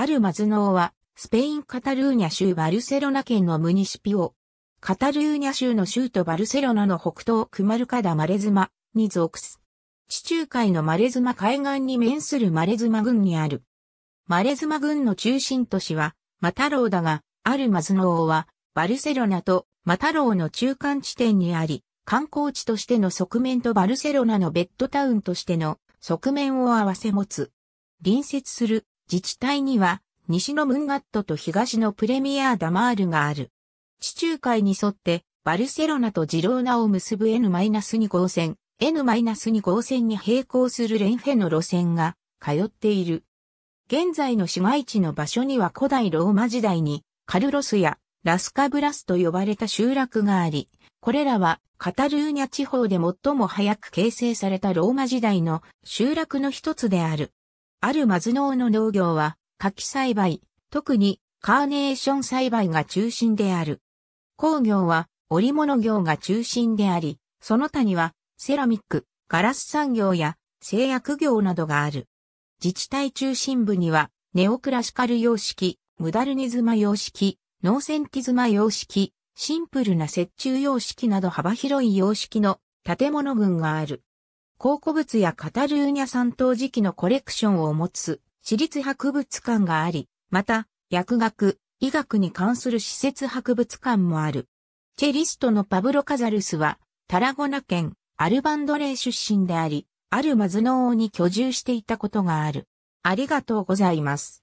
アルマズノーは、スペイン・カタルーニャ州バルセロナ県のムニシピオ。カタルーニャ州の州都バルセロナの北東クマルカダ・マレズマに属す。地中海のマレズマ海岸に面するマレズマ郡にある。マレズマ郡の中心都市はマタローだが、アルマズノーはバルセロナとマタローの中間地点にあり、観光地としての側面とバルセロナのベッドタウンとしての側面を合わせ持つ。隣接する自治体には、西のムンガットと東のプレミアーダマールがある。地中海に沿って、バルセロナとジローナを結ぶ N-2 号線、N-2 号線に並行するレンフェの路線が通っている。現在の市街地の場所には古代ローマ時代にカルロスやラスカブラスと呼ばれた集落があり、これらはカタルーニャ地方で最も早く形成されたローマ時代の集落の一つである。あるマズノーの農業は、柿栽培、特にカーネーション栽培が中心である。工業は織物業が中心であり、その他にはセラミック、ガラス産業や製薬業などがある。自治体中心部にはネオクラシカル様式、ムダルニズマ様式、ノーセンティズマ様式、シンプルな折衷様式など幅広い様式の建物群がある。考古物やカタルーニャ三等時期のコレクションを持つ私立博物館があり、また、薬学、医学に関する施設博物館もある。チェリストのパブロ・カザルスは、タラゴナ県アルバンドレー出身であり、アルマズノ王に居住していたことがある。ありがとうございます。